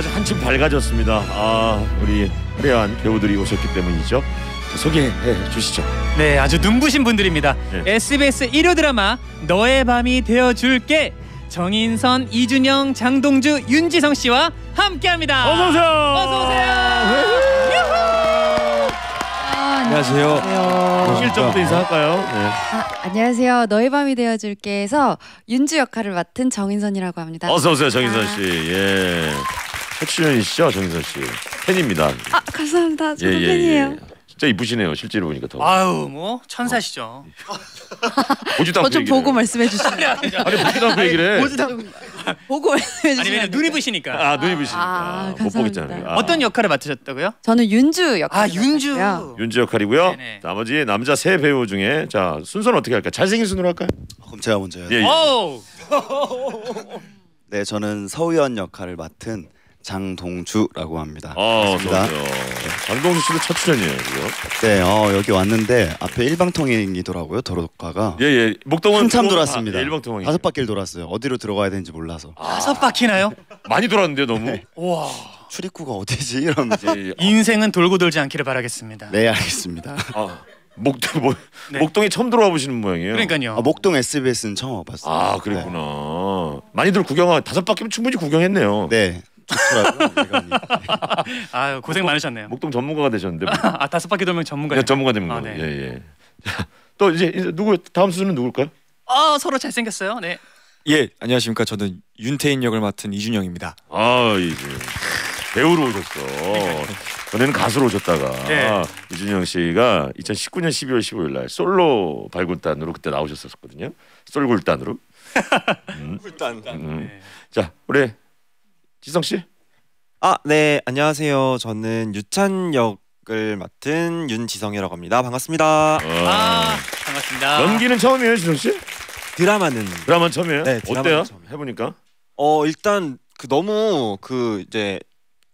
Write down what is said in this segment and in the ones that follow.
아주 한층 밝아졌습니다. 아 우리 화려한 배우들이 오셨기 때문이죠. 소개해 주시죠. 네, 아주 눈부신 분들입니다. 네. SBS 일요 드라마 너의 밤이 되어줄게 정인선, 이준영, 장동주, 윤지성 씨와 함께합니다. 어서 오세요. 어서 오세요. 예. 안녕하세요. 실전부터 인사할까요? 아, 네. 아, 안녕하세요. 너의 밤이 되어줄게에서 윤주 역할을 맡은 정인선이라고 합니다. 어서 오세요 정인선 아. 씨. 예. 첫 출연이시죠 정인선 씨 팬입니다. 아 감사합니다. 저도 예, 예, 팬이에요. 예. 진짜 이쁘시네요 실제로 보니까 더. 아유 뭐 천사시죠. 어. 보지도 저좀 뭐 보고 말씀해 주시면. 아 아니 보지도 않고 얘기를 해. 보지도 않고. 보고 말씀해 주시면. 아니 눈이 부시니까. 아 눈이 부시니까 아, 못 보겠잖아요. 아. 어떤 역할을 맡으셨다고요? 저는 윤주 역할. 아 윤주. 맡았어요. 윤주 역할이고요. 네네. 나머지 남자 세 배우 중에 자 순서는 어떻게 할까? 잘생긴 순으로 할까요? 아, 그럼 제가 먼저. 예, 예. 네 저는 서우연 역할을 맡은. 장동주라고 합니다. 아, 반갑습니다. 네. 장동주 씨도 첫 출연이에요, 그죠? 네, 어, 여기 왔는데 앞에 일방통행이더라고요, 도로가가. 예, 예. 목동은 한참 도로... 돌았습니다. 아, 예, 일방통행. 다섯 바퀴를 돌았어요. 어디로 들어가야 되는지 몰라서. 아. 다섯 바퀴나요? 많이 돌았는데 너무. 네. 와. 출입구가 어디지? 이러면서. 예, 예. 아. 인생은 돌고 돌지 않기를 바라겠습니다. 네, 알겠습니다. 아. 목동 뭐, 네. 목동에 처음 들어와 보시는 모양이에요. 그러니까요. 아, 목동 SBS는 처음 와봤어요. 아 그랬구나. 네. 많이들 구경하 다섯 바퀴면 충분히 구경했네요. 네. 네. 좋더라고요. 아 고생 많으셨네요. 목동 전문가가 되셨는데. 뭐. 아 다섯 바퀴 돌면 전문가. 네, 전문가 되는 거. 아, 네. 예 예. 또 이제, 이제 누구 다음 수는 누굴까요? 아 서로 잘 생겼어요. 네. 예 안녕하십니까 저는 윤태인 역을 맡은 이준영입니다. 아 이제 배우로 오셨어. 전에는 가수로 오셨다가 네. 이준영 씨가 2019년 12월 15일 날 솔로 발굴단으로 그때 나오셨었거든요. 솔굴단으로. 음. 굴단. 음. 네. 자 우리 지성 씨? 아, 네. 안녕하세요. 저는 유찬역을 맡은 윤지성이라고 합니다. 반갑습니다. 아, 반갑습니다. 연기는 처음이에요, 지성 씨? 드라마는 드라마 처음이에요? 네, 드라마는 어때요? 처음 해보니까 어, 일단 그 너무 그 이제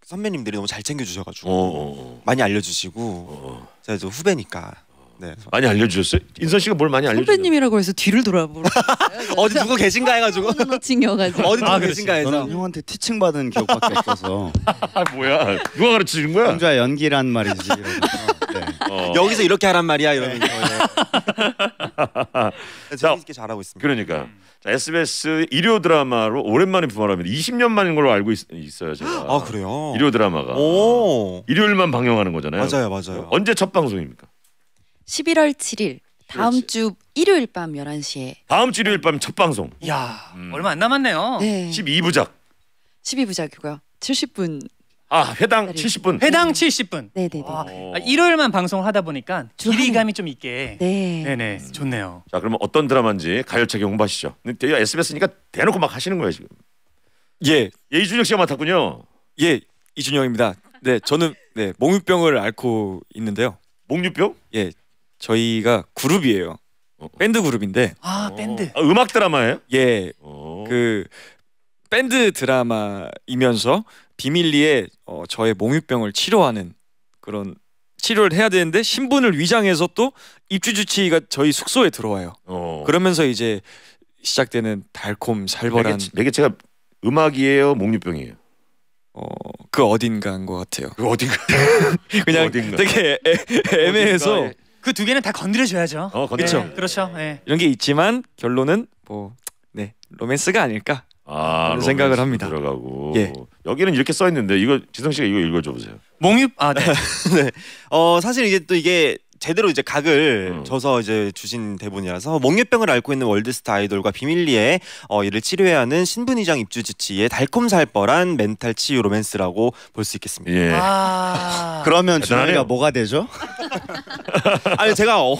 선배님들이 너무 잘 챙겨 주셔 가지고 어, 어, 어. 많이 알려 주시고 제가 이제 후배니까 네. 많이 알려주셨어요? 인선 씨가 뭘 많이 알려주셨어요? 선배님이라고 해서 뒤를 돌아보고 어디 누구 계신가 해가지고 놓친겨가지고 어디 누구 아, 계신가 해서 저는 형한테 티칭 받은 기억밖에 없어서 아, 뭐야 누가 가르치는 거야? 혼자 연기란 말이지. 네. 어. 여기서 이렇게 하란 말이야 이러 네. 재밌게 잘하고 있습니다. 그러니까 자, SBS 일요 드라마로 오랜만에 부활합니다. 20년 만인 걸로 알고 있, 어요 제가. 아 그래요? 일요 드라마가 오 일요일만 방영하는 거잖아요. 맞아요 맞아요. 언제 첫 방송입니까? 11월 7일 다음 그렇지. 주 일요일 밤 11시에 다음 주 일요일 밤 첫 방송. 야 음. 얼마 안 남았네요. 네. 12부작. 12부작이고요. 70분. 아, 회당 70분. 회당 70분. 네, 네, 네. 아, 일요일만 방송을 하다 보니까 길이감이 좀 있게. 네. 네, 네. 좋네요. 자, 그러면 어떤 드라마인지 가열차게 공부하시죠 근데 SBS니까 대놓고 막 하시는 거예요, 지금. 예. 예, 이준혁 씨가 맡았군요. 예, 이준혁입니다. 네, 저는 네, 몽유병을 앓고 있는데요. 목류병? 예, 저희가 그룹이에요. 어. 밴드 그룹인데. 아 어. 밴드. 아, 음악 드라마예요? 예. 어. 그 밴드 드라마이면서 비밀리에 어, 저의 몽유병을 치료하는 그런 치료를 해야 되는데 신분을 위장해서 또 입주 주치의가 저희 숙소에 들어와요. 어. 그러면서 이제 시작되는 달콤 살벌한 내게 제가 음악이에요, 몽유병이에요. 어그 어딘가인 것 같아요. 그 어딘가 그냥 그 어딘가. 되게 애, 애매해서 어딘가에. 그두 개는 다 건드려줘야죠. 어, 건드려. 네, 예, 그렇죠. 네. 이런 게 있지만 결론은 뭐 네 로맨스가 아닐까 아, 그런 생각을 합니다. 들어가고 예. 여기는 이렇게 써 있는데 이거 지성 씨가 이거 읽어줘 보세요. 몽유 아 네. 네. 어 사실 이제 또 이게 제대로 이제 각을 음. 줘서 이제 주신 대본이라서 멍게병을 앓고 있는 월드스타 아이돌과 비밀리에 어, 이를 치료해야 하는 신분이장 입주지치의 달콤살벌한 멘탈 치유 로맨스라고 볼 수 있겠습니다. 예. 아 그러면 준현이가 뭐가 되죠? 아니 제가 어,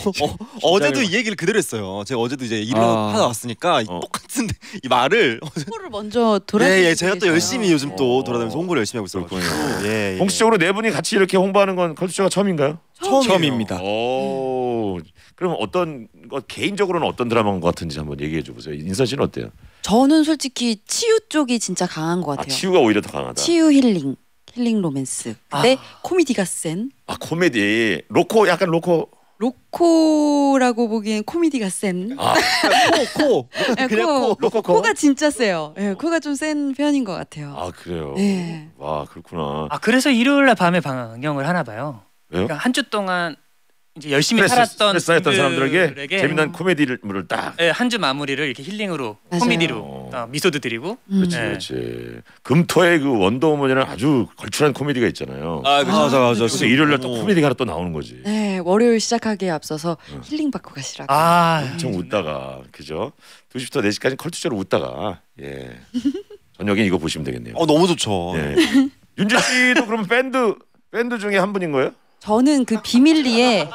어 제도이 얘기를 그대로 했어요. 제가 어제도 이제 일을 아. 하다 왔으니까 어. 똑같은 이 말을 홍보를 먼저 돌아 예, 예, 제가 또 열심히 요즘 또 어. 돌아다니면서 홍보를 열심히 하고 있어요. 예, 예. 공식적으로 네 분이 같이 이렇게 홍보하는 건 컬투쇼가 처음인가요? 처음입니다. 오, 그럼 어떤 개인적으로는 어떤 드라마인 것 같은지 한번 얘기해 줘보세요. 인선 씨는 어때요? 저는 솔직히 치유 쪽이 진짜 강한 것 아, 같아요. 아, 치유가 오히려 더 강하다. 치유 힐링, 힐링 로맨스. 근데 아. 코미디가 센. 아 코미디. 로코 약간 로코. 로코라고 보기엔 코미디가 센. 아, 코, 코. 네, 코. 코. 코 코. 가 진짜 세요. 네, 코가 좀 센 편인 것 같아요. 아 그래요. 네. 와 그렇구나. 아 그래서 일요일 날 밤에 방영을 하나 봐요. 그러니까 한주 동안 이제 열심히 스트레스, 살았던 스트레스 쌓던 사람들에게 재미난 어. 코미디를 딱. 예, 한주 마무리를 이렇게 힐링으로 맞아요. 코미디로 어. 어 미소도 드리고. 음. 그렇지, 예. 그렇지. 금토의 그 원더우먼이라는 아주 걸출한 코미디가 있잖아요. 아, 그렇죠. 맞아, 맞아. 그래서 일요일 날또 어. 코미디가 하나 또 나오는 거지. 네, 월요일 시작하기에 앞서서 응. 힐링 받고 가시라고. 아, 엄청 정 웃다가 그죠? 2시부터 4시까지 컬투쇼로 웃다가 예. 저녁에 이거 보시면 되겠네요. 어, 너무 좋죠. 예. 윤주 씨도 그럼 밴드 밴드 중에 한 분인 거예요? 저는 그 비밀리에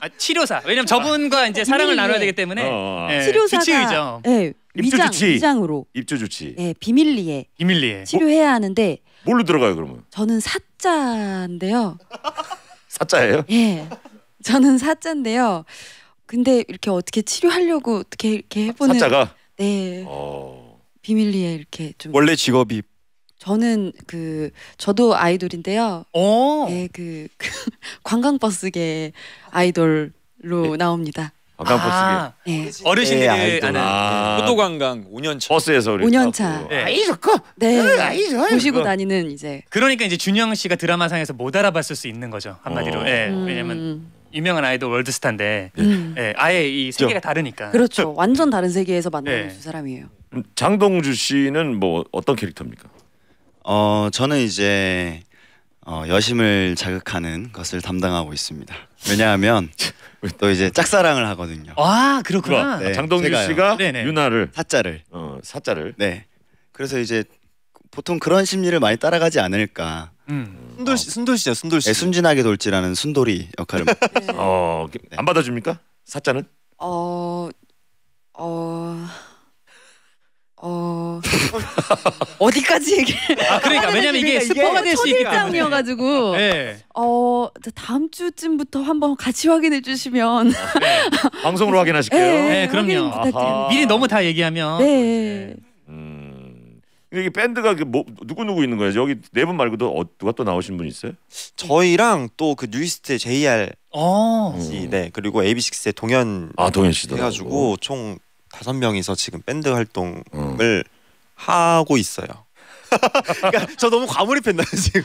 아, 치료사. 왜냐면 저분과 이제 사랑을 비밀리에. 나눠야 되기 때문에 어, 어. 예, 치료사가 주치의죠. 예, 입주 위장, 치 위장으로 입주 조치. 예, 비밀리에 비밀리에 치료해야 하는데 뭘로 들어가요 그러면? 저는 사자인데요. 사자예요? 예, 저는 사자인데요. 근데 이렇게 어떻게 치료하려고 어떻게 이렇게 해보는 사자가 네 어... 비밀리에 이렇게 좀 원래 직업이 저는 그 저도 아이돌인데요. 어. 네, 그, 그 관광버스계 아이돌로 예. 나옵니다. 아, 네. 예. 어르신들 네, 아는 아. 포도관광 그 5년차 버스에서 5년차 아이고 네. 아이좋 모시고 다니는 이제 그러니까 이제 준영 씨가 드라마상에서 못 알아봤을 수 있는 거죠 한마디로 어. 네, 음. 왜냐면 유명한 아이돌 월드스타인데 음. 네, 아예 이 세계가 저, 다르니까 그렇죠 완전 다른 세계에서 만나는 두 사람이에요 장동주 씨는 뭐 어떤 캐릭터입니까? 어, 저는 이제 어, 여심을 자극하는 것을 담당하고 있습니다. 왜냐하면 또 이제 짝사랑을 하거든요. 아 그렇구나. 네, 장동규 씨가 네네. 를 사자를 어 사자를 네. 그래서 이제 보통 그런 심리를 많이 따라가지 않을까. 음. 순돌 씨, 순돌 씨죠, 순돌 씨. 네, 순진하게 돌지라는 순돌이 역할을. 맡- 어, 안 받아줍니까? 사자는? 어, 어 어디까지 얘기? 아 그러니까 왜냐면 이게 스포가 될 수 있기 때문 이어가지고 네. 예. 어 다음 주쯤부터 한번 같이 확인해 주시면 아, 네. 방송으로 확인하실게요. 예, 예, 네, 네 그럼요. 미리 너무 다 얘기하면. 네. 음, 여기 밴드가 그 뭐, 누구 누구 있는 거예요? 여기 네 분 말고도 어, 누가 또 나오신 분 있어요? 저희랑 또 그 뉴이스트 JR 어. 씨, 네 그리고 AB6IX의 동현 아 동현 씨도 해가지고 총 다섯 명이서 지금 밴드 활동을 음. 하고 있어요. 그러니까 저 너무 과몰입했나요 지금?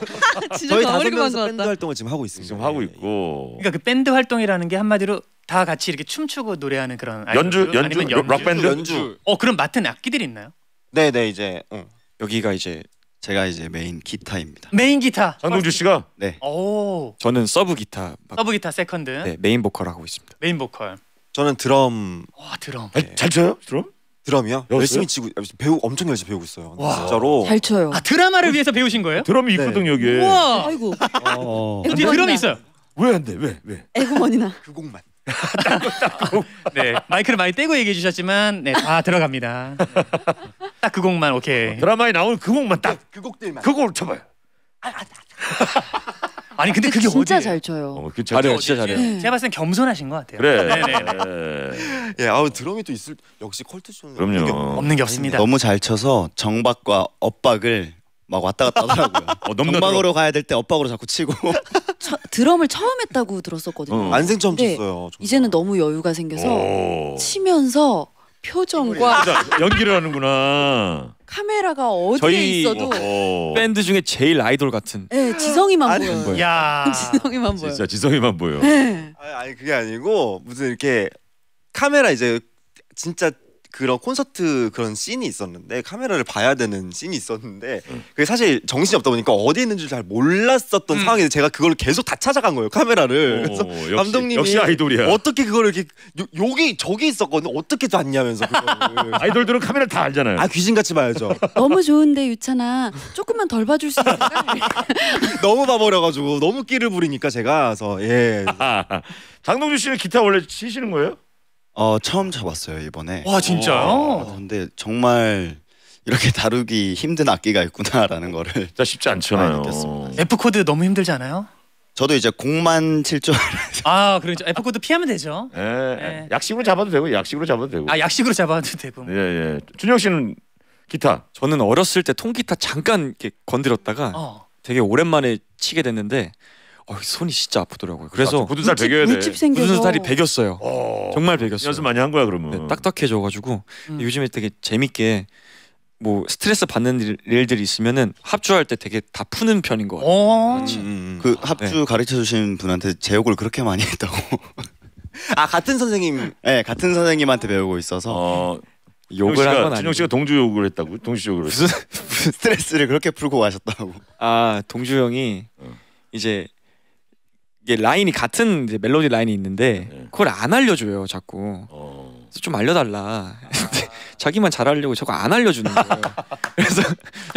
저희 아, 다섯 명서 밴드 활동을 지금 하고 있습니다. 지금 하고 예, 예. 있고. 그러니까 그 밴드 활동이라는 게 한마디로 다 같이 이렇게 춤추고 노래하는 그런 연주 연주, 연주 록 밴드 연주. 어 그럼 맡은 악기들이 있나요? 네네 네, 이제 응. 어, 여기가 이제 제가 이제 메인 기타입니다. 메인 기타. 전동주 아, 씨가 네. 오. 저는 서브 기타. 서브 기타 세컨드. 네 메인 보컬 하고 있습니다. 메인 보컬. 저는 드럼. 와 드럼. 네. 잘 쳐요 드럼? 드럼이요? 연습? 열심히 치고 배우 엄청 열심히 배우고 있어요. 와. 진짜로 잘 쳐요. 아 드라마를 그 위해서 배우신 거예요? 드럼이 있거든 네. 여기에. 우와. 아이고. 어. 어디 드럼이 있어요? 왜안 돼? 왜 왜? 애구머니나. 그 곡만. 네 마이크를 많이 떼고 얘기해 주셨지만 네다 들어갑니다. 딱 그 곡만 오케이. 드라마에 나오는 그 곡만 딱. 그 곡들만. 그곡 쳐봐요. 아, 아, 아. 아니 아, 근데 그게 진짜 어디예요? 잘 쳐요. 어, 그 잘해요, 어디지? 잘해요. 제가 봤을 땐 겸손하신 것 같아요. 그래. 네. 네, 네. 네. 예, 아우 드럼이 또 있을 역시 컬트쇼는 그럼요. 없는 게 없습니다. 너무 잘 쳐서 정박과 엇박을 막 왔다 갔다 하더라고요. 어, 넘 정박으로 가야 될 때 엇박으로 자꾸 치고 처- 드럼을 처음 했다고 들었었거든요. 어. 안생 처음 네. 쳤어요. 정말. 이제는 너무 여유가 생겨서 오. 치면서 표정과 연기를 하는구나. 카메라가 어디에 저희 있어도 뭐, 어, 밴드 중에 제일 아이돌 같은 네, 지성이만 아니, 보여야 지성이만 보여 진짜 지성이만 보여. 네. 예. 아니 그게 아니고 무슨 이렇게 카메라 이제 진짜 그런 콘서트 그런 씬이 있었는데 카메라를 봐야 되는 씬이 있었는데 음. 그게 사실 정신이 없다 보니까 어디에 있는지 잘 몰랐었던 음. 상황에서 제가 그걸 계속 다 찾아간 거예요 카메라를 오, 그래서 역시, 감독님이 역시 아이돌이야. 어떻게 그걸 이렇게 요, 여기 저기 있었거든 어떻게 봤냐면서 아이돌들은 카메라 다 알잖아요 아 귀신같이 봐야죠 너무 좋은데 유찬아 조금만 덜 봐줄 수 있을까 너무 봐버려가지고 너무 끼를 부리니까 제가 그래서 예 장동준 씨는 기타 원래 치시는 거예요? 어 처음 잡았어요 이번에. 와 진짜요? 어, 근데 정말 이렇게 다루기 힘든 악기가 있구나라는 거를 진짜 쉽지 않잖아요. 느꼈습니다. F 코드 너무 힘들지 않아요? 저도 이제 공만 칠 줄 알아서 아그렇죠 F 코드 피하면 되죠. 예, 예, 예. 약식으로 잡아도 되고 약식으로 잡아도 되고. 아 약식으로 잡아도 되고. 예, 예. 준영 씨는 기타. 저는 어렸을 때 통기타 잠깐 이렇게 건드렸다가 어. 되게 오랜만에 치게 됐는데 어, 손이 진짜 아프더라고요. 그래서 부두살 아, 물집, 겨야 돼. 물집 생겨서. 부겼어요 어... 정말 베겼어요. 연습 많이 한 거야 그러면. 네, 딱딱해져가지고 음. 요즘에 되게 재밌게 뭐 스트레스 받는 일, 일들이 있으면은 합주할 때 되게 다 푸는 편인 거 같아요. 어. 음, 음, 음. 그 합주 네. 가르쳐 주신 분한테 제 욕을 그렇게 많이 했다고. 아 같은 선생님. 네 같은 선생님한테 배우고 있어서. 어... 욕을 한 건 아니고 진영 씨가 동주 욕을 했다고 동주 욕을 무슨 스트레스를 그렇게 풀고 가셨다고 아 동주 형이 어. 이제 이게 라인이 같은 이제 멜로디 라인이 있는데 네. 그걸 안 알려줘요 자꾸. 어. 그래서 좀 알려달라. 아. 자기만 잘하려고 자꾸 안 알려주는 거예요. 그래서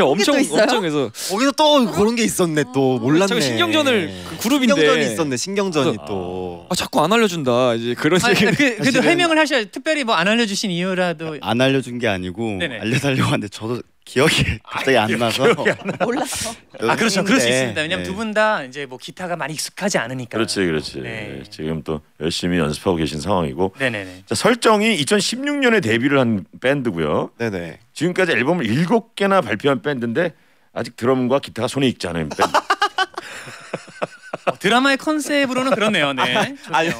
엄청 엄청 해서 거기서 또 그런 게 있었네 또 아, 몰랐네. 자꾸 신경전을 그 그룹인데 신경전이 있었네 신경전이 아. 또. 아 자꾸 안 알려준다 이제 그런 식니 그, 그래도 해명을 하셔야 특별히 뭐 안 알려주신 이유라도 안 알려준 게 아니고 네네. 알려달려고 하는데 저도 기억이 갑자기 안 나서 기억이 안 몰랐어. 아, 아 그렇죠. 그럴 수 네. 있습니다. 왜냐면 네. 두분 다 이제 뭐 기타가 많이 익숙하지 않으니까. 그렇지, 그렇지. 네. 네. 지금 또 열심히 연습하고 계신 상황이고. 네네네. 자, 설정이 2016년에 데뷔를 한 밴드고요. 네네. 지금까지 앨범을 7개나 발표한 밴드인데 아직 드럼과 기타가 손에 익지 않은 밴드. 어, 드라마의 컨셉으로는 그렇네요. 네. 아, 좋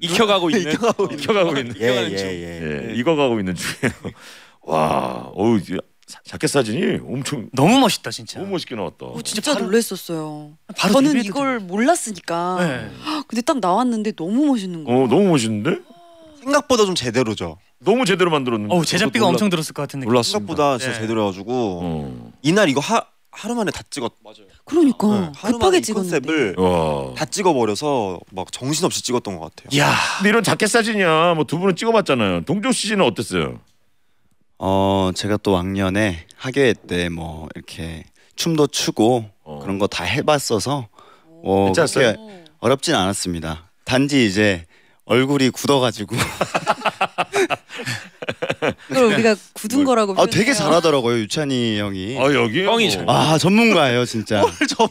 익혀가고 있는. 익혀가고 익혀가고 있는. 예, 예, 예. 예, 익어가고 있는 중이에요. 와, 어우. 자켓 사진이 엄청 너무 멋있다 진짜. 너무 멋있게 나왔다. 어, 진짜 바로- 놀랬었어요. 바로 저는 데뷔해도 몰랐으니까. 네. 근데 딱 나왔는데 너무 멋있는 거. 어 너무 멋있는데? 생각보다 좀 제대로죠. 너무 제대로 만들었는데. 어 제작비가 놀라- 엄청 들었을 것 같은 느 생각보다 진짜 네. 제대로여가지고 어. 이날 이거 하 하루 만에 다 찍었. 맞아요. 그러니까 네, 하루 급하게 찍었는데. 다 찍어버려서 막 정신없이 찍었던 것 같아요. 야 근데 이런 자켓 사진이야. 뭐두 분은 찍어봤잖아요. 동조 씨는 어땠어요? 어 제가 또 왕년에 학예회 때뭐 이렇게 춤도 추고 어. 그런 거 다 해봤어서 뭐괜찮았어 어, 그렇게 어렵진 않았습니다. 단지 이제 얼굴이 굳어가지고 그걸 우리가 굳은 거라고 아 되게 표현해요. 잘하더라고요 유찬이 형이 아 여기 뻥이 잘- 아 전문가예요 진짜 점.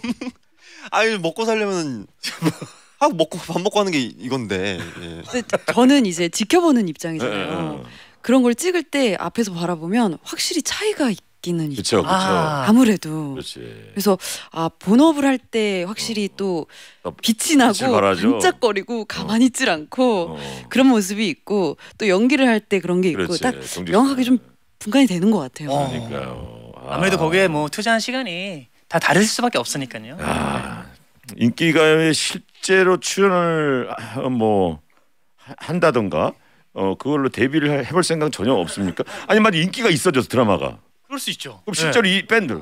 아니 먹고 살려면 하고 먹고 밥 먹고 하는 게 이- 건데 예. 저는 이제 지켜보는 입장이잖아요. 네, 네, 네. 그런 걸 찍을 때 앞에서 바라보면 확실히 차이가 있기는 있죠. 아. 아무래도. 그렇지. 그래서 아 본업을 할 때 확실히 어. 어. 또 어, 빛이 나고 빛을 반짝거리고 어. 가만히 있질 않고 어. 그런 모습이 있고 또 연기를 할 때 그런 게 있고 그렇지. 딱정직스러 명확하게 좀 네. 분간이 되는 것 같아요. 어. 그러니까요. 아. 아무래도 거기에 뭐 투자한 시간이 다 다를 수밖에 없으니까요. 아, 인기가요에 실제로 출연을 뭐 한다던가 어 그걸로 데뷔를 해볼 생각 전혀 없습니까? 아니 맞아 인기가 있어져서 드라마가. 그럴 수 있죠. 그럼 실제로 네. 이 밴드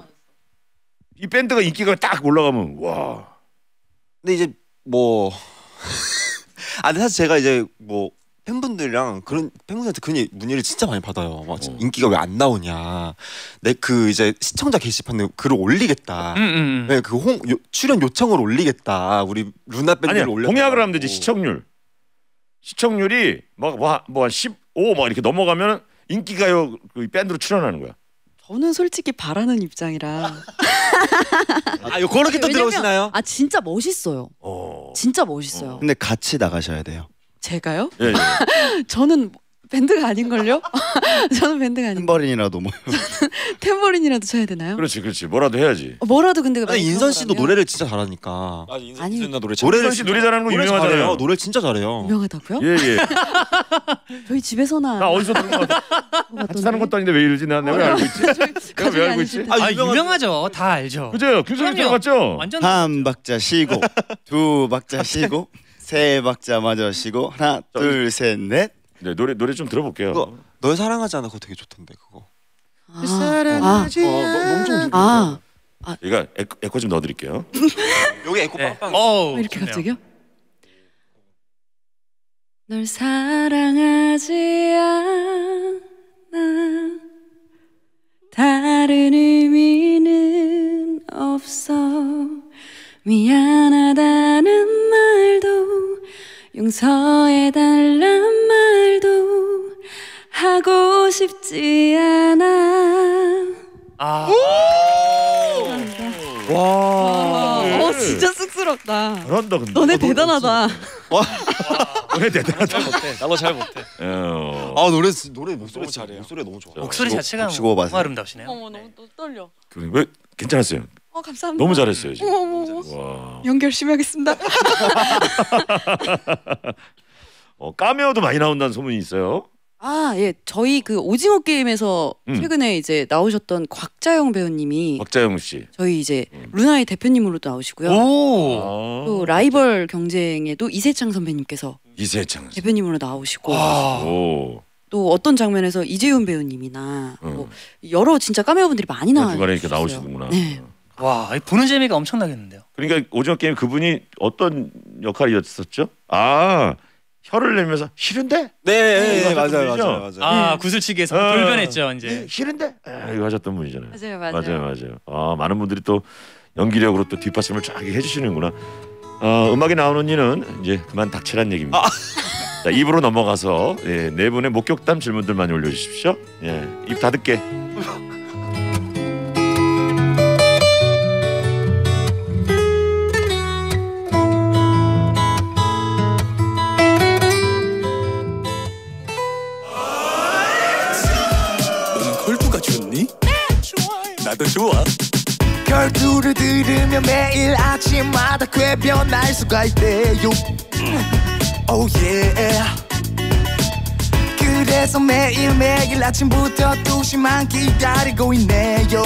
이 밴드가 인기가 딱 올라가면 와. 근데 이제 뭐 아, 근 사실 제가 이제 뭐 팬분들이랑 그런 팬분들한테 그런 문의를 진짜 많이 받아요. 막 어. 인기가 왜 안 나오냐. 내 그 이제 시청자 게시판에 글을 올리겠다. 음, 음, 음. 네, 그홍 출연 요청을 올리겠다. 우리 루나 밴드를 올려. 공약을 하면 되지 시청률. 시청률이 막 뭐한15막 뭐 뭐 이렇게 넘어가면 인기가요 그 밴드로 출연하는 거야. 저는 솔직히 바라는 입장이라. 아, 요 그렇게 또 들어오시나요? 아, 진짜 멋있어요. 어. 진짜 멋있어요. 근데 같이 나가셔야 돼요. 제가요? 예, 예. 저는 밴드가 아닌걸요? 저는 밴드가 아닌. 탬버린이라도 뭐. 탬버린이라도 쳐야 되나요? 그렇지 그렇지 뭐라도 해야지. 어, 뭐라도 근데 아니, 인선 씨도 노래를 진짜 잘하니까. 아 인선 씨 노래 잘. 노래를 씨 노래 잘하는 거 유명하잖아요. 잘해요. 노래 진짜 잘해요. 유명하다고요? 예 예. 저희 집에서나. 나 어디서 들은 거 같아. 사는 것도 아닌데 왜 이러지? 나 내가 알고 있지? 내가 왜 알고 있지? 아, 아 유명하죠. 다 알죠. 그죠? 균성이 그 들어죠 완전. 한 박자 쉬고 두 박자 쉬고. 세 박자 맞아 쉬고 하나 둘 셋 넷. 네 노래 노래 좀 들어볼게요. 그거, 널 사랑하잖아 그거 되게 좋던데 그거. 아, 사랑하지. 아. 어, 너, 엄청 아. 아. 얘 에코, 에코 좀 넣어드릴게요. 여기 에코 예. 빵빵. 네. 오, 이렇게 좋네요. 갑자기요? 널 사랑하지 않아 다른 의미는 없어 미안하다는 용서해달란 말도 하고 싶지 않아. 아. 와. 와. 네. 어, 진짜 쑥스럽다. 잘한다 근데. 너네 대단하다. 노래 대단하다. 나도 잘 못해. 어. 아 노래 노래 목소리 잘해 목소리 너무 좋아. 목소리 자체가 너무 아름답시네요. 어머 너무 떨려. 왜 괜찮았어요? 어 감사합니다. 너무 잘했어요 지금. 어머, 어머. 연결 심히 하겠습니다. 어, 까메오도 많이 나온다는 소문이 있어요. 아, 예. 저희 그 오징어 게임에서 음. 최근에 이제 나오셨던 곽자영 배우님이 곽자영 씨. 저희 이제 음. 루나의 대표님으로도 나오시고요. 오! 또 아, 라이벌 경쟁에도 이세창 선배님께서 이세창 대표님으로 나오시고. 아. 오. 또 어떤 장면에서 이재훈 배우님이나 음. 뭐 여러 진짜 까메오분들이 많이 네, 나와요. 중간에 이렇게 나오시는구나. 네. 와 보는 재미가 엄청나겠는데요. 그러니까 오징어 게임 그분이 어떤 역할이었었죠? 아 혀를 내면서 싫은데? 네, 네, 네, 네 맞아요, 맞아요, 맞아요, 아 구슬치기에서 아, 어. 돌변했죠 이제. 싫은데? 에이, 아, 이거 하셨던 분이잖아요. 맞아요, 맞아요, 맞아요, 맞아요. 아 많은 분들이 또 연기력으로 또 뒷받침을 쫙 해주시는구나. 어, 아, 음악이 나오는 이는 이제 그만 닥치란 얘기입니다. 아. 자, 입으로 넘어가서 예, 네 분의 목격담 질문들만 올려주십시오. 예, 입 다듬게. 더 좋아 결투를 들으며 매일 아침마다 꽤 변할 수가 있대요 음. Oh yeah. 그래서 매일매일 아침부터 두시만 기다리고 있네요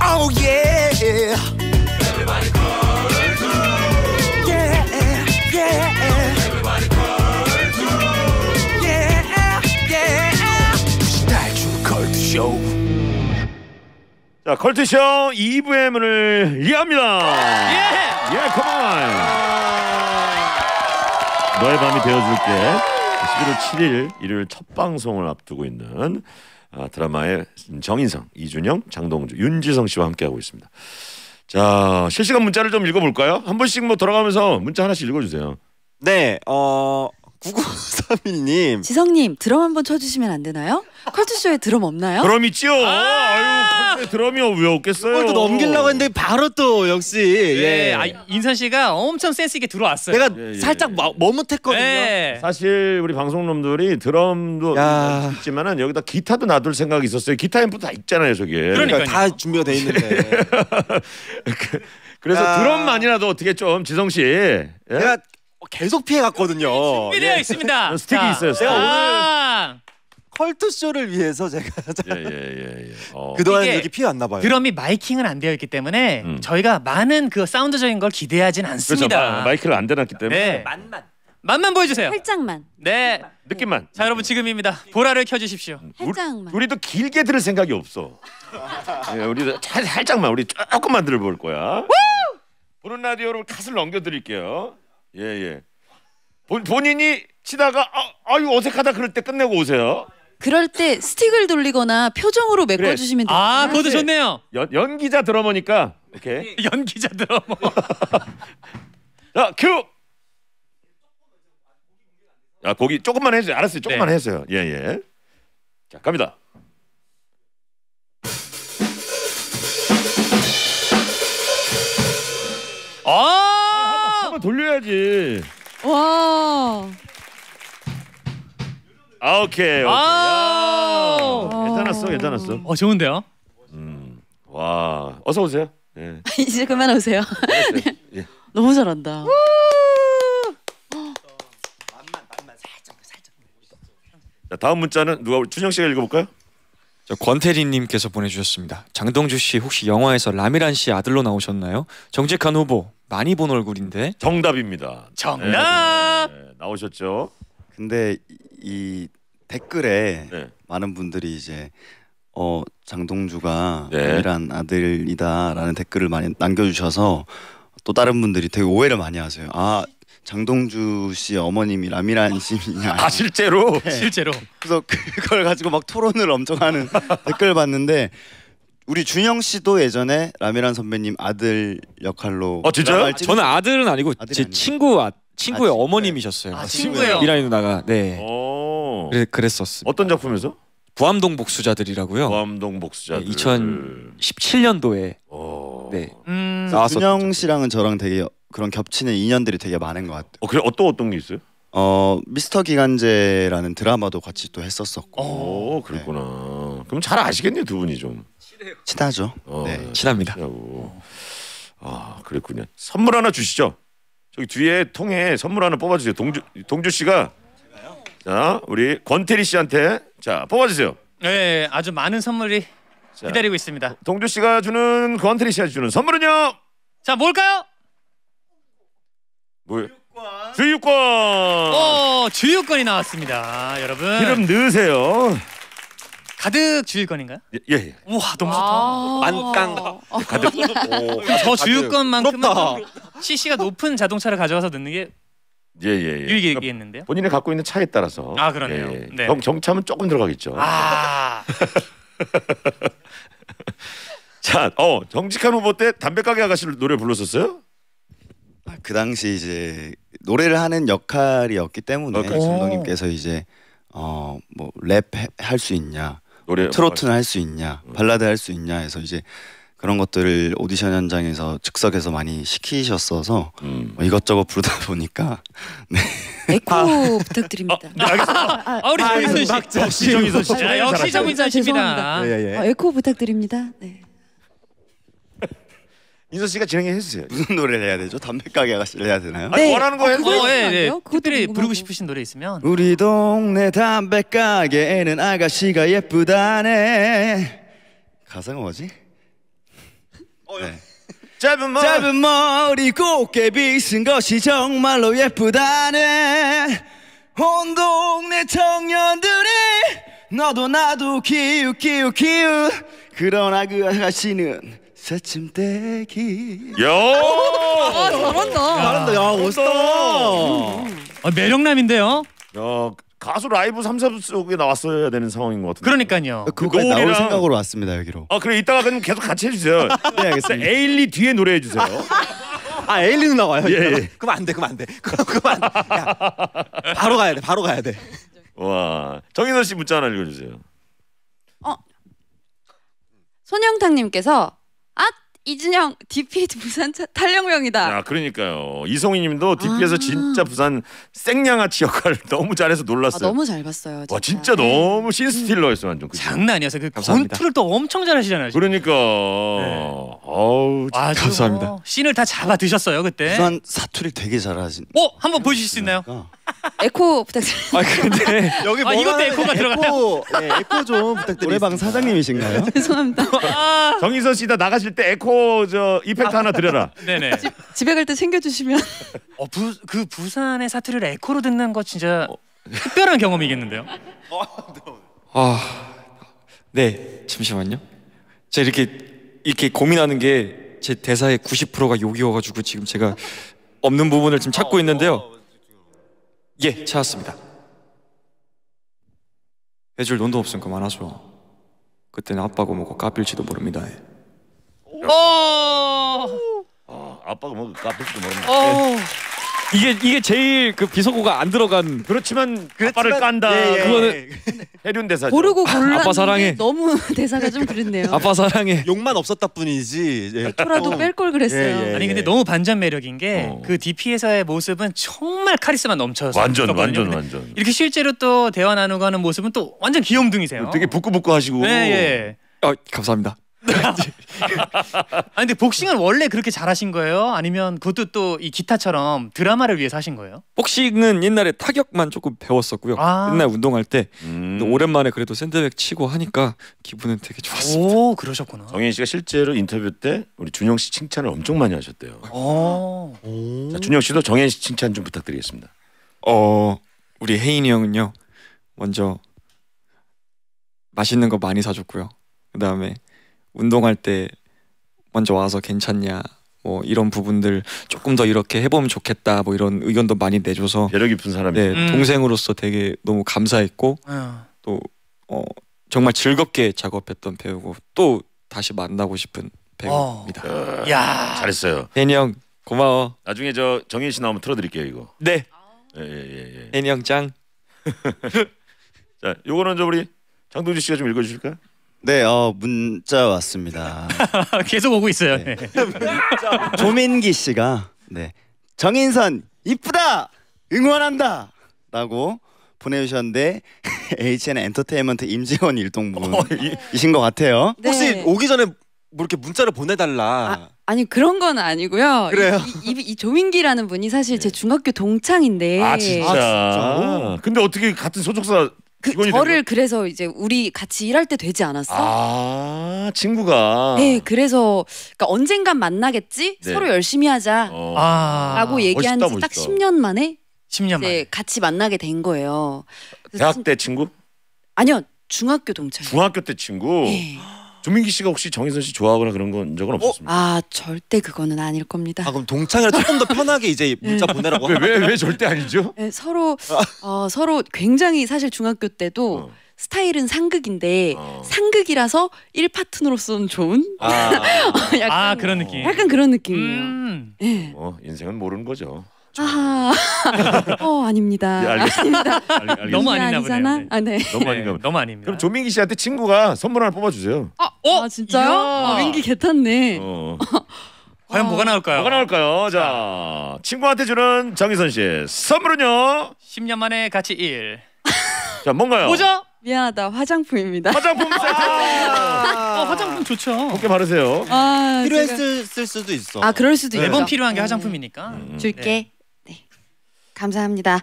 Oh yeah Everybody call yeah, yeah. 자, 컬트쇼 2부의 문을 이합니다. 해 예! 예, 컴온! 너의 밤이 되어줄게. 11월 7일 일요일 첫 방송을 앞두고 있는 아, 드라마의 정인성, 이준영, 장동주, 윤지성 씨와 함께하고 있습니다. 자, 실시간 문자를 좀 읽어볼까요? 한 번씩 뭐 돌아가면서 문자 하나씩 읽어주세요. 네, 어, 9931님. 지성님 드럼 한번 쳐주시면 안 되나요? 컬투쇼에 드럼 없나요? 드럼 있지아 아유 드럼이왜 없겠어요. 그걸 또 넘기려고 했는데 바로 또 역시. 예. 예. 아, 인선 씨가 엄청 센스 있게 들어왔어요. 내가 예, 예, 예. 살짝 머뭇했거든요. 네. 사실 우리 방송놈들이 드럼도 있지만은 여기다 기타도 놔둘 생각이 있었어요. 기타 앰프 다 있잖아요 저게. 그러니까 다 준비가 돼 있는데. 예. 그, 그래서 야. 아. 드럼만이라도 어떻게 좀 지성 씨. 예? 내가 계속 피해 갔거든요. 준비되어 예. 있습니다. 스틱이 있어요. 제가 오 아. 컬트 쇼를 위해서 제가 예예예. 예, 예, 어. 그동안 이게 피해 왔나 봐요. 드럼이 마이킹은 안 되어 있기 때문에 음. 저희가 많은 그 사운드적인 걸 기대하진 그렇죠. 않습니다. 마이크를 안 대놨기 때문에 네. 만만. 맛만 보여주세요. 살짝만. 네. 느낌만. 자 여러분 지금입니다. 보라를 켜주십시오. 음, 살짝만. 우리도 길게 들을 생각이 없어. 예, 우리도 살짝만 우리 조금만 들어볼 거야. 보는 라디오로 갓을 넘겨드릴게요. 예, 예. 본, 본인이 치다가 아, 아유 어색하다 그럴 때 끝내고 오세요. 그럴 때 스틱을 돌리거나 표정으로 메꿔주시면 돼요. 아, 그것도 좋네요. 연, 연기자 드러머니까 이렇게. 연기자 드러머. 자, 큐. 야, 아, 거기 조금만 해주세요. 알았어요. 조금만 네. 해주세요. 예, 예. 자, 갑니다. 아! 한번 돌려야지. 와. 아 오케이. 오케이. 아 괜찮았어, 괜찮았어. 어 좋은데요? 음, 와, 어서 오세요. 예. 이제 그만 오세요. 예. 너무 잘한다. 어. 자, 다음 문자는 누가 준영 씨가 읽어볼까요? 저 권태리님께서 보내주셨습니다. 장동주 씨 혹시 영화에서 라미란 씨 아들로 나오셨나요? 정직한 후보 많이 본 얼굴인데 정답입니다. 정답 네, 네, 네 나오셨죠? 근데 이, 댓글에 네. 많은 분들이 이제 어 장동주가 네. 라미란 아들이다라는 댓글을 많이 남겨주셔서 또 다른 분들이 되게 오해를 많이 하세요. 아 장동주 씨 어머님이 라미란 씨냐. 아 실제로 네. 실제로. 그래서 그걸 가지고 막 토론을 엄청 하는 댓글 봤는데 우리 준영 씨도 예전에 라미란 선배님 아들 역할로. 어 진짜요? 저는 아들은 아니고 제 아니고. 친구 아, 친구의 아, 어머님이셨어요. 아, 친구예요. 미란이 누나가 네. 그래 그랬었어. 어떤 작품에서? 부암동 복수자들이라고요. 부암동 복수자들. 네, 2017년도에 네. 음, 준영 씨랑은 저랑 되게 그런 겹치는 인연들이 되게 많은 것 같아요. 어 그래 어떤 어떤 게 있어요? 어 미스터 기간제라는 드라마도 같이 또 했었었고. 어 그랬구나. 네. 그럼 잘 아시겠네요 두 분이 좀. 친해요. 친하죠. 어, 네. 친합니다. 친하고. 아 그랬군요. 선물 하나 주시죠. 저기 뒤에 통에 선물 하나 뽑아주세요. 동주 동주 씨가 자 우리 권태리 씨한테 자 뽑아주세요. 네 아주 많은 선물이 자, 기다리고 있습니다. 동주 씨가 주는 권태리 씨가 주는 선물은요. 자 뭘까요? 왜? 주유권. 어, 주유권이 나왔습니다, 여러분. 기름 넣으세요. 가득 주유권인가요? 예, 예. 우와, 너무 좋다. 아. 만땅 가득. 어. 오, 저 주유권만큼은 CC가 높은 자동차를 가져가서 넣는 게 예예예. 예, 예. 얘기했는데요. 예. 그러니까 본인이 갖고 있는 차에 따라서. 아 그러네요. 예, 예. 네. 정, 정차면 조금 들어가겠죠. 아. 자, 어 정직한 후보 때 담배 가게 아가씨 노래 불렀었어요? 그 당시 이제 노래를 하는 역할이었기 때문에 어, 그렇죠. 감독님께서 어. 이제 어뭐 랩 할 수 있냐, 노래 트로트는 어, 할수 있냐, 음. 발라드 할 수 있냐 해서 이제 그런 것들을 오디션 현장에서 즉석에서 많이 시키셨어서 음. 뭐 이것저것 부르다 보니까 네. 에코 아. 부탁드립니다. 아, 네, 아, 아, 아, 아, 우리 정인선 씨, 역시 정인선 씨, 역시 정인선 씨입니다. 예, 예. 어, 에코 부탁드립니다. 네. 인선 씨가 진행해 주세요. 무슨 노래를 해야 되죠? 담배가게 아가씨를 해야 되나요? 아니, 원하는 거 해도 어, 예, 예. 그것 그들이 부르고 싶으신 노래 있으면 우리 동네 담배가게에는 아가씨가 예쁘다네. 가사가 뭐지? 어, 네. 짧은 머리 짧은 머리 곱게비 쓴 것이 정말로 예쁘다네. 온 동네 청년들이 너도 나도 키우 키우 키우 그러나 그 아가씨는 새침떼기 야! 아 잘한다. 잘한다. 야, 멋있다. 어, 매력남인데요. 야, 가수 라이브 3사 속에 나왔어야 되는 상황인 것 같은데. 그러니까요. 그 그거까지 나올 노을이랑- 생각으로 왔습니다 여기로. 아 그래 이따가 그냥 계속 같이 해주세요. 네 알겠습니다. 에일리 뒤에 노래해 주세요. 아 에일리 누나 와요. 예, 예. 그럼 안 돼, 그럼 안 돼. 그럼 안 돼. 바로 가야 돼, 바로 가야 돼. 와 정인호 씨 문자 하나 읽어주세요. 어 손영탁님께서 이준영 DP 부산 탈영명이다아 그러니까요. 이송희님도 DP에서 아 진짜 부산 생양아치 역할 너무 잘해서 놀랐어요. 아, 너무 잘 봤어요. 진짜. 와 진짜 네. 너무 신스틸러였어 완전. 그치? 장난 아어요그 감사합니다. 권투를 또 엄청 잘하시잖아요. 지금. 그러니까. 네. 어우 아, 감사합니다. 뭐 씬을 다 잡아 드셨어요 그때. 부산 사투리 되게 잘하신. 어 한번 보실수 있나요? 그러니까. 에코 부탁드립니다. 아 근데 여기 아, 이것도 에코가 들어가요? 네, 에코 좀 부탁드립니다. 노래방 사장님이신가요? 죄송합니다. 아. 정인선 씨다 나가실 때 에코 저 이펙트 아, 하나 드려라. 네네. 집, 집에 갈 때 챙겨주시면. 어, 부, 그 부산의 사투리를 에코로 듣는 거 진짜 어. 특별한 경험이겠는데요? 어, 아, 네. 아, 네 잠시만요. 제 이렇게 이렇게 고민하는 게 제 대사의 90%가 욕이어가지고 지금 제가 없는 부분을 지금 찾고 있는데요. 어, 어, 예, 찾았습니다. 해줄 돈도 없으니까 많아서 그때는 아빠가먹고 까필지도 모릅니다. 오! 아, 아빠고 뭐고 까필지도 모릅니다. 예. 어. 아, 이게 이게 제일 그 비속어가 안 들어간 그렇지만, 그렇지 아빠를 깐다 예, 예. 그거는 해륜 대사죠. 모르고 골랐는데 아빠 사랑해. 너무 대사가 좀 그랬네요. 아빠 사랑해. 욕만 없었다 뿐이지. 예. 토라도 어. 뺄걸 그랬어요. 예, 예, 아니 근데 예. 너무 반전 매력인 게그 어. DP 회사의 모습은 정말 카리스마 넘쳐서 완전 완전 완전. 이렇게 실제로 또 대화 나누고 하는 모습은 또 완전 귀염둥이세요. 되게 부끄부끄하시고. 네, 예. 아, 감사합니다. 아니 근데 복싱은 원래 그렇게 잘하신 거예요? 아니면 그것도 또 이 기타처럼 드라마를 위해서 하신 거예요? 복싱은 옛날에 타격만 조금 배웠었고요. 아 옛날 운동할 때음 오랜만에 그래도 샌드백 치고 하니까 기분은 되게 좋았습니다. 오 그러셨구나. 정현 씨가 실제로 인터뷰 때 우리 준영 씨 칭찬을 엄청 많이 하셨대요. 오. 자, 준영 씨도 정현 씨 칭찬 좀 부탁드리겠습니다. 어 우리 혜인이 형은요 먼저 맛있는 거 많이 사줬고요. 그 다음에 운동할 때 먼저 와서 괜찮냐 뭐 이런 부분들 조금 더 이렇게 해보면 좋겠다 뭐 이런 의견도 많이 내줘서 배려 깊은 사람이 네, 음. 동생으로서 되게 너무 감사했고 어. 또 어, 정말 즐겁게 작업했던 배우고 또 다시 만나고 싶은 배우입니다. 어. 야 잘했어요. 혜니 형 고마워. 나중에 저 정인 씨 나오면 틀어드릴게요 이거. 네. 예예예. 예, 혜니 형 짱. 자 요거는 저 우리 장동주 씨가 좀 읽어주실까? 요 네, 어, 문자 왔습니다. 계속 오고 있어요. 네. 네. 조민기 씨가 네 정인선 이쁘다 응원한다 라고 보내주셨는데 HN 엔터테인먼트 임재원 일동분이신 어, 예. 것 같아요. 네. 혹시 오기 전에 뭐 이렇게 문자를 보내달라. 아, 니 그런 건 아니고요. 그래요. 이, 이, 이 조민기라는 분이 사실 제 네. 중학교 동창인데. 아 진짜. 아, 진짜? 근데 어떻게 같은 소속사 그 저를 그래서 이제 우리 같이 일할 때 되지 않았어? 아 친구가 네 그래서 그러니까 언젠간 만나겠지 네. 서로 열심히 하자라고 어. 아. 얘기한 지 딱 10년 만에 10년 만에 같이 만나게 된 거예요. 대학 때 친... 친구? 아니요 중학교 동창. 중학교 때 친구. 네. 조민기 씨가 혹시 정혜선 씨 좋아하거나 그런 건 적은 어? 없었습니까? 아 절대 그거는 아닐 겁니다. 아 그럼 동창이라 조금 더 편하게 이제 네. 문자 보내라고 왜왜왜 절대 아니죠? 네, 서로 어, 서로 굉장히 사실 중학교 때도 어. 스타일은 상극인데 어. 상극이라서 1파트너로서는 좋은 아, 약간, 아 그런 느낌. 약간 그런 느낌이에요. 음. 네. 뭐 인생은 모르는 거죠. 아, 어 아닙니다. 예, 알겠습니다. 아닙니다. 알- 너무 아니잖아아 네. 너무 아닌가 네, 너무 아닙니다. 그럼 조민기 씨한테 친구가 선물 하나 뽑아주세요. 아, 어? 아 진짜요? 아, 민기 개탔네. 어. 과연 아. 뭐가 나올까요? 뭐가 나올까요? 자, 친구한테 주는 정희선 씨 선물은요. 10년 만에 같이 일. 자, 뭔가요? 뭐죠? 미안하다 화장품입니다. 화장품 세트. 어, 화장품 좋죠. 곱게 바르세요. 아 필요했을 수도 있어. 아 그럴 수도 네. 있죠. 매번 필요한 게 음. 화장품이니까. 음. 줄게. 네. 감사합니다.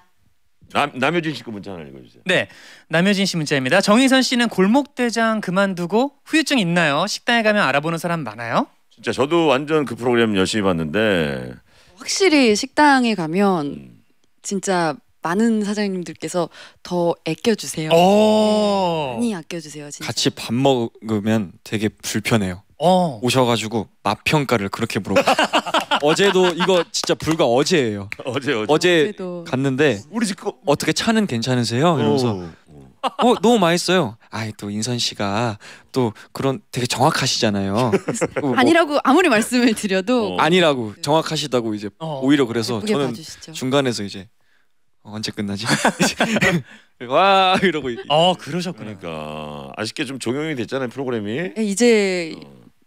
남, 남효진 씨 그 문자 하나 읽어주세요. 네, 남효진 씨 문자입니다. 정희선 씨는 골목 대장 그만두고 후유증 있나요? 식당에 가면 알아보는 사람 많아요? 진짜 저도 완전 그 프로그램 열심히 봤는데 확실히 식당에 가면 진짜 많은 사장님들께서 더 아껴주세요. 네, 많이 아껴주세요. 진짜. 같이 밥 먹으면 되게 불편해요. 어. 오셔가지고 맛 평가를 그렇게 물어봐어제도 이거 진짜 불과 어제예요. 어제 어제, 어제 어제도. 갔는데 우리 집 거. 어떻게 차는 괜찮으세요? 이러면서 어, 어, 어. 어 너무 맛있어요. 아이 또 인선 씨가 또 그런 되게 정확하시잖아요. 뭐, 아니라고 아무리 말씀을 드려도 어. 아니라고 정확하시다고 이제 어. 오히려 그래서 저는 봐주시죠. 중간에서 이제 언제 끝나지? 와 이러고 아 그러셨구나. 그러니까 아쉽게 좀 종영이 됐잖아요 프로그램이. 네, 이제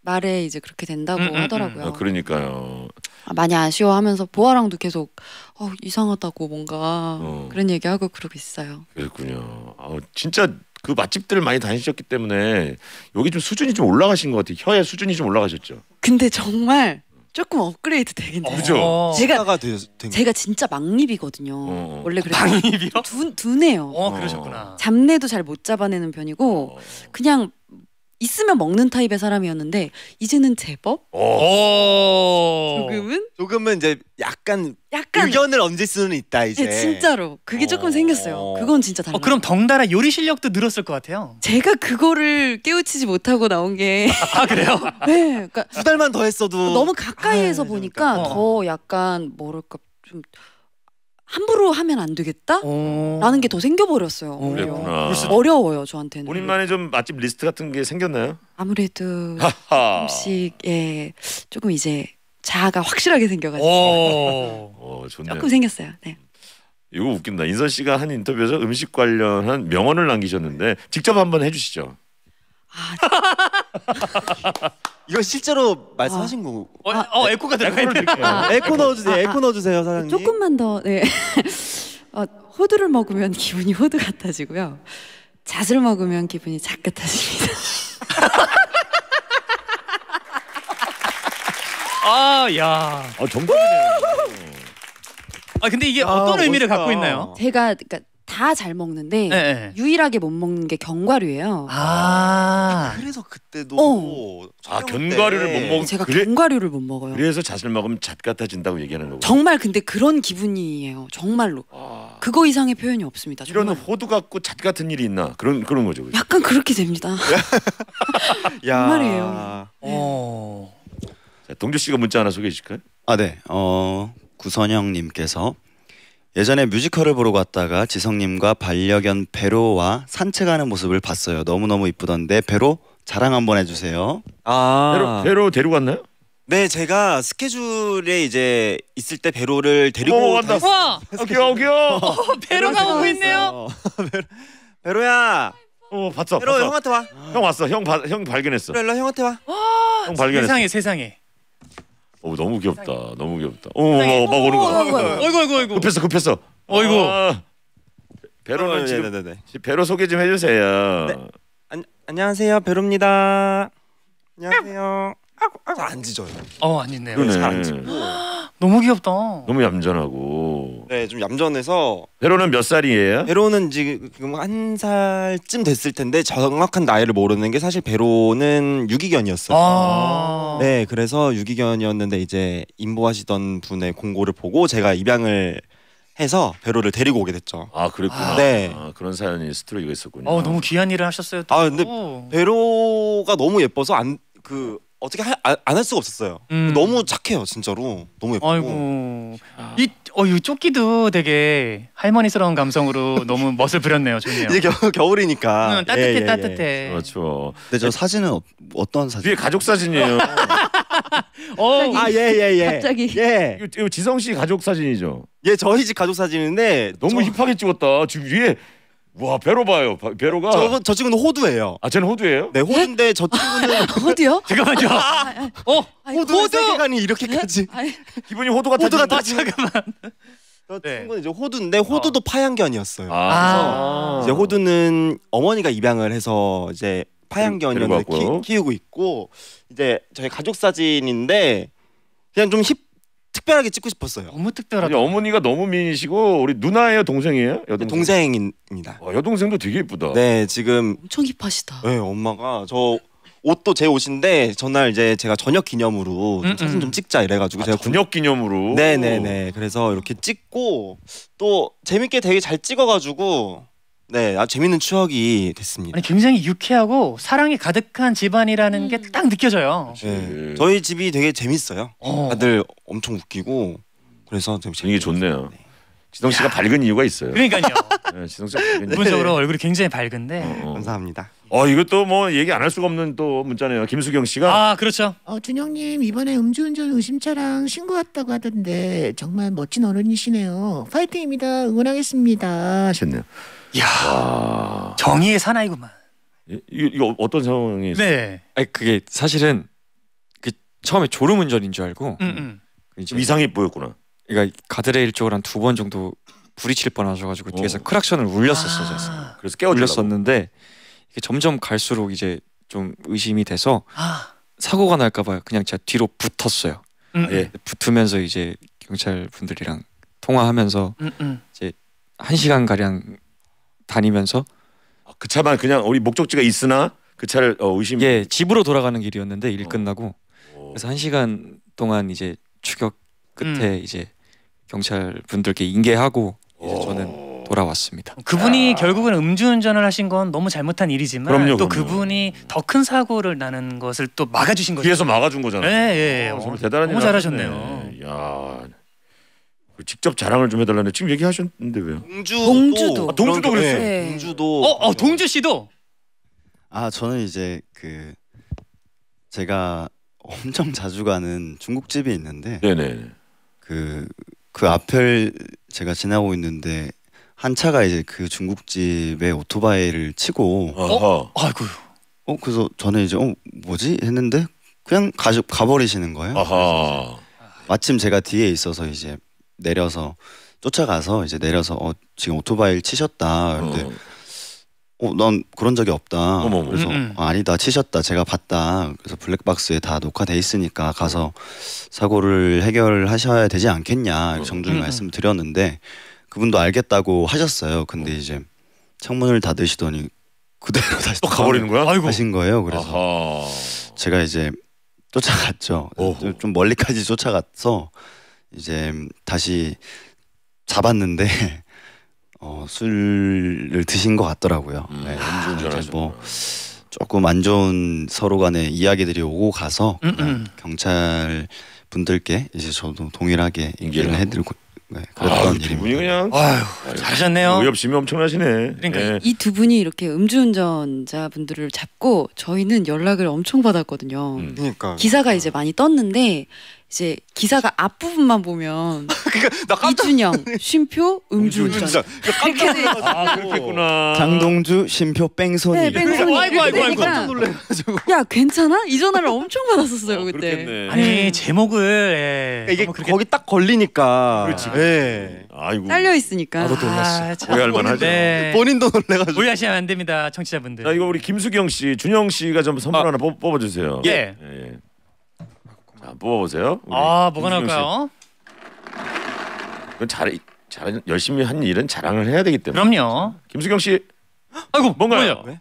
말에 이제 그렇게 된다고 음, 음, 음. 하더라고요. 아, 그러니까요. 아, 많이 아쉬워하면서 보아랑도 계속 어, 이상하다고 뭔가 어. 그런 얘기하고 그러고 있어요. 그렇군요. 아, 진짜 그 맛집들을 많이 다니셨기 때문에 여기 좀 수준이 좀 올라가신 것 같아요. 혀의 수준이 좀 올라가셨죠. 근데 정말 조금 업그레이드 되긴 어, 돼요. 그 제가 제가 진짜 막립이거든요. 어. 어. 원래 그래서 막립이요? 둔 둔해요. 어, 그러셨구나. 잡내도 잘 못 잡아내는 편이고 어. 그냥 있으면 먹는 타입의 사람이었는데 이제는 제법 어. 오. 조금은 조금은 이제 약간 약간 의견을 얹을 수는 있다 예, 이제. 네, 진짜로 그게 조금 어. 생겼어요. 그건 진짜 달라. 어, 그럼 덩달아 요리 실력도 늘었을 것 같아요. 제가 그거를 깨우치지 못하고 나온 게. 아 그래요? 네, 그러니까 달만 더 했어도 너무 가까이에서 아, 보니까 그러니까. 어. 더 약간 뭐랄까 좀. 함부로 하면 안 되겠다라는 어. 게더 생겨버렸어요. 어, 그랬구나. 어려워요 저한테는. 본인만의 좀 맛집 리스트 같은 게 생겼나요? 아무래도 하하. 조 예, 조금 이제 자아가 확실하게 생겨가지고 어. 어, 좋네요. 조금 생겼어요. 네. 이거 웃긴다. 인선 씨가 한 인터뷰에서 음식 관련한 명언을 남기셨는데 직접 한번 해주시죠. 아, 이거 실제로 말씀하신 아. 거. 어, 아, 어 에코가 들어가 있네. 에코 넣어주세요. 에코 넣어주세요, 사장님. 조금만 더 네. 어, 호두를 먹으면 기분이 호두 같아지고요. 잣을 먹으면 기분이 잣 같아집니다. 아, 야. 아 정답이네요. 아 근데 이게 어떤 아, 의미를 갖고 있나요? 제가 그러니까 다잘 먹는데 네. 유일하게 못 먹는 게 견과류예요. 아. 아 그래서 그때도 어. 아, 아 견과류를 때못 먹. 제가 그래, 견과류를 못 먹어요. 그래서 자을 먹으면 잣 같아진다고 얘기하는 거고. 정말 근데 그런 기분이에요. 정말로. 아. 그거 이상의 표현이 없습니다. 이런 호두 같고 잣 같은 일이 있나 그런 그런 거죠. 그죠? 약간 그렇게 됩니다. 정말이에요. 그 어. 네. 동주 씨가 문자 하나 소개해 주실까요? 아, 네. 어, 구선영님께서 예전에 뮤지컬을 보러 갔다가 지성님과 반려견 배로와 산책하는 모습을 봤어요. 너무너무 이쁘던데 배로 자랑 한번 해주세요. 아 배로, 배로 데리고 갔나요? 네, 제가 스케줄에 이제 있을 때 배로를 데리고 간다. 와, 어, 귀여워 귀여워. 어, 어 배로가 오고 있네요. 배로, 배로야. 어 봤어. 배로 봤어. 형한테 와. 형 왔어. 형형 발견했어. 배로 형한테 와. 와 아, 세상에 세상에. 어 너무 귀엽다. 너무 귀엽다. 어막 어, 어, 오는 거. 어이구 어이구 어이구. 급했어 급했어. 어이구. 어, 아, 로는 어, 아, 지금 네로 네, 네. 소개 좀 해주세요. 네. 안, 안녕하세요 베로입니다. 안녕하세요. 잘안 짖어요. 어안니네요 그러네. 잘안 짖고. 네. 너무 귀엽다. 너무 얌전하고. 네, 좀 얌전해서. 베로는 몇 살이에요? 베로는 지금 한 살쯤 됐을 텐데 정확한 나이를 모르는 게 사실 베로는 유기견이었어요. 아 네, 그래서 유기견이었는데 이제 임보하시던 분의 공고를 보고 제가 입양을 해서 배로를 데리고 오게 됐죠. 아 그랬구나. 아, 네. 아, 그런 사연이 스트로가 있었군요. 어, 너무 귀한 일을 하셨어요. 또. 아 근데 배로가 너무 예뻐서 안그 어떻게 안할 아, 수가 없었어요. 음. 너무 착해요, 진짜로. 너무 예쁘고. 아이고. 이 어, 유 조끼도 되게 할머니스러운 감성으로 너무 멋을 부렸네요, 좋네요. 이제 겨울, 이니까 응, 어, 따뜻해, 예, 예, 예. 따뜻해. 예. 그렇죠. 근데 저 사진은 어, 떤 사진? 뒤에 가족 사진이에요. 어, 아, 예, 예, 예. 갑자기. 예. 이거, 이거 지성 씨 가족 사진이죠? 예, 저희 집 가족 사진인데 너무 저... 힙하게 찍었다. 지금 위에 와 배로 봐요 바, 배로가 저, 저 친구는 호두예요 아 쟤는 호두예요? 네 호두인데 저 친구는 호두요? 잠깐만요 아, 아, 아. 어? 호두 호두! 세계관이 이렇게까지 네? 기분이 호두 같아 호두 같아 잠깐만 저 네. 친구는 이제 호두인데 호두도 파양견이었어요 아. 이제 호두는 어머니가 입양을 해서 이제 파양견이 키우고 있고 이제 저희 가족 사진인데 그냥 좀힙 특별하게 찍고 싶었어요. 너무 특별하다. 어머니가 너무 미인이시고 우리 누나예요, 동생이에요? 여동생. 동생입니다. 와, 아, 여동생도 되게 예쁘다. 네, 지금 엄청 힙하시다. 네, 엄마가 저 옷도 제 옷인데 전날 이제 제가 저녁 기념으로 좀 음, 사진 음. 좀 찍자 이래가지고 아, 제가 저녁 기념으로 네네네 네, 네. 그래서 이렇게 찍고 또 재밌게 되게 잘 찍어가지고 네, 아 재밌는 추억이 됐습니다. 아니, 굉장히 유쾌하고 사랑이 가득한 집안이라는 음. 게딱 느껴져요. 네, 저희 집이 되게 재밌어요. 어. 다들 엄청 웃기고 그래서 되게 이게 좋네요. 네. 지성 씨가 야. 밝은 이유가 있어요. 그러니까요. 네, 지성 씨가 밝은 기본적으로 네. 얼굴이 굉장히 밝은데. 어, 어. 감사합니다. 어 이것도 뭐 얘기 안 할 수가 없는 또 문자네요. 김수경 씨가 아 그렇죠. 어 준영님 이번에 음주운전 의심차랑 신고 왔다고 하던데 정말 멋진 어른이시네요. 파이팅입니다. 응원하겠습니다. 하셨네요. 야 정의의 사나이구만. 이, 이거 어떤 상황이? 네. 아니 그게 사실은 그 처음에 졸음운전인 줄 알고 음, 음. 그 이제 이상해 보였구나. 그러니까 가드레일 쪽을 한두 번 정도 부딪힐 뻔하셔가지고 어. 뒤에서 크락션을 울렸었어 아. 그래서 깨워 울렸었는데 이게 점점 갈수록 이제 좀 의심이 돼서 아. 사고가 날까봐 그냥 제가 뒤로 붙었어요. 음. 예. 음. 붙으면서 이제 경찰 분들이랑 통화하면서 이제 한 시간 가량 다니면서 아, 그 차만 그냥 우리 목적지가 있으나 그 차를 어, 의심. 예, 집으로 돌아가는 길이었는데 일 어. 끝나고 어. 그래서 한 시간 동안 이제 추격 끝에 음. 이제 경찰 분들께 인계하고 어. 이제 저는 돌아왔습니다. 그분이 결국은 음주운전을 하신 건 너무 잘못한 일이지만 그럼요, 또 그럼요. 그분이 더 큰 사고를 나는 것을 또 막아주신 거죠. 뒤에서 막아준 거잖아요. 네, 예, 예. 어, 대단한 너무 일 하셨네. 잘네 야. 그 직접 자랑을 좀 해달라는데 지금 얘기하셨는데 왜요? 동주도 동주도, 아, 동주도 그랬어요 네. 네. 동주도 어, 어 동주 씨도 아 저는 이제 그 제가 엄청 자주 가는 중국집이 있는데 네네. 그그 그 앞을 제가 지나고 있는데 한 차가 이제 그 중국집에 오토바이를 치고 어 아이고 어 그래서 저는 이제 어 뭐지 했는데 그냥 가 가버리시는 거예요. 아하. 마침 제가 뒤에 있어서 이제 내려서 쫓아가서 이제 내려서 어, 지금 오토바이를 치셨다. 그 근데 어. 어, 난 그런 적이 없다. 어머머. 그래서 음. 아, 아니다 치셨다. 제가 봤다. 그래서 블랙박스에 다 녹화돼 있으니까 가서 사고를 해결하셔야 되지 않겠냐 어. 정중히 음. 말씀드렸는데 그분도 알겠다고 하셨어요. 근데 어. 이제 창문을 닫으시더니 그대로 다시 또 가버리는 거야? 아이고. 하신 거예요. 그래서 아하. 제가 이제 쫓아갔죠. 오. 좀 멀리까지 쫓아갔어 이제 다시 잡았는데 어, 술을 드신 것 같더라고요. 음, 네. 아, 뭐 조금 안 좋은 서로 간의 이야기들이 오고 가서 음, 음. 경찰 분들께 이제 저도 동일하게 얘기를 해드리고 네, 그랬던 아, 분이 그냥 아유, 잘하셨네요. 의협심이 엄청나시네. 그러니까 예. 네. 이 두 분이 이렇게 음주운전자 분들을 잡고 저희는 연락을 엄청 받았거든요. 음. 그러니까 기사가 이제 많이 떴는데 이제 기사가 앞부분만 보면 그러니까 이준영 쉼표 음주운전 이렇게 돼 그러니까 그러니까 아, 구나 장동주 쉼표 뺑소니. 네, 뺑소니. 그러니까 아이고 아이고 아이고 깜짝 놀래가지고. 야 괜찮아? 이 전화를 엄청 받았었어요 어, 그때. 그렇겠네. 네. 아니 제목을 예. 이게 그렇게... 거기 딱 걸리니까. 그렇지. 예. 아이고. 딸려 있으니까. 나도 아, 놀랐어. 오해할만하죠. 네. 본인도 놀래가지고. 오해하시면 안 됩니다, 청취자분들. 자, 이거 우리 김수경 씨, 준영 씨가 좀 선물 아. 하나 뽑, 아주세요 예. 예. 예. 자 뽑아보세요. 아 뭐가 나올까요? 잘, 잘 열심히 한 일은 자랑을 해야 되기 때문에. 그럼요. 김수경 씨 아이고 뭔가요? 왜? 네?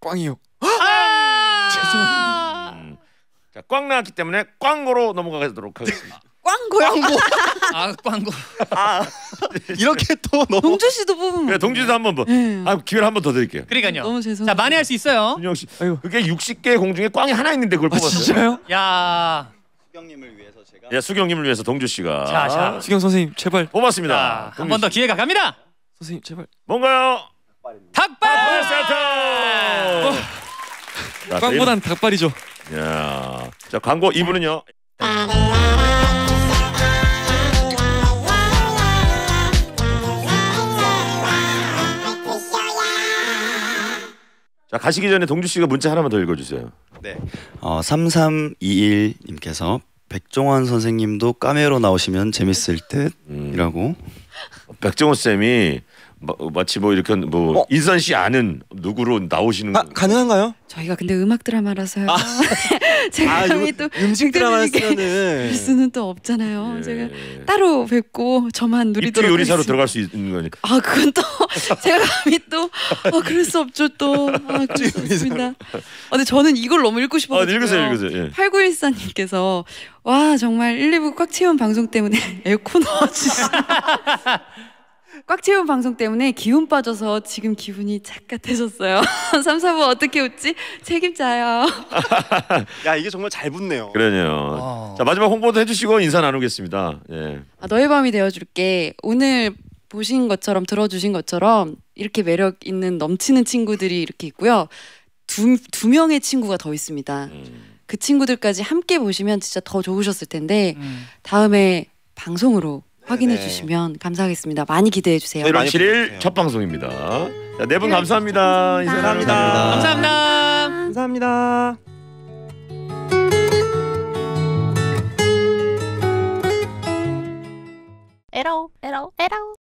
꽝이요. 아! 죄송합니다. 음. 자, 꽝 나왔기 때문에 꽝고로 넘어가도록 하겠습니다. 광고 꽝고. 아 꽝고. 아 이렇게 또 너무. 동주 씨도 뽑으면. 그래 동주 씨도 한번 뭐. 네. 아 기회를 한번더 드릴게요. 그러니까요. 너무 죄송. 자 만회할 수 있어요. 준영 씨. 아이 그게 60개 공중에 꽝이 하나 있는데 그걸 아, 뽑았어요. 진짜요? 야. 수경님을 위해서 제가. 예 수경님을 위해서 동주 씨가. 자 자. 수경 선생님 제발. 뽑았습니다. 한 번 더 기회가 갑니다. 선생님 제발. 뭔가요? 닭발. 닭발 세트. 네. 꽝보단 닭발이죠. 야. 자 광고 2부는요. 자 가시기 전에 동주 씨가 문자 하나만 더 읽어주세요. 네. 어 3321님께서 백종원 선생님도 까메로 나오시면 재밌을 듯이라고. 음. 백종원 쌤이 마치 뭐 이렇게 뭐 어? 인선 씨 아는 누구로 나오시는 아, 가능한가요? 저희가 근데 음악 드라마라서요. 아. 제가 아, 감히 또 음식 드라마쓰는 수는 또 없잖아요. 예. 제가 따로 뵙고 저만 누리도록 요리사로 들어갈 수 있는 거니까. 아 그건 또 제가 감히 또 아, 그럴 수 없죠 또. 아, 그럴 습니다 아, 근데 저는 이걸 너무 읽고 싶어요. 아, 네, 읽으세요, 읽으세요. 예. 8914님께서 와 정말 1, 2부 꽉 채운 방송 때문에 에어컨 넣어주신 꽉 채운 방송 때문에 기운 빠져서 지금 기분이 착같아졌어요. 3, 4부 어떻게 웃지? 책임자요. 야 이게 정말 잘 붙네요. 그러네요. 아. 자 마지막 홍보도 해주시고 인사 나누겠습니다. 예. 아, 너의 밤이 되어줄게. 오늘 보신 것처럼 들어주신 것처럼 이렇게 매력 있는 넘치는 친구들이 이렇게 있고요. 두, 두 명의 친구가 더 있습니다. 음. 그 친구들까지 함께 보시면 진짜 더 좋으셨을 텐데 음. 다음에 방송으로 확인해 네. 주시면 감사하겠습니다. 많이 기대해 주세요. 1월 7일 첫 방송입니다. 네 분 감사합니다. 감사합니다. 감사합니다. 감사합니다. 에러 에러 에러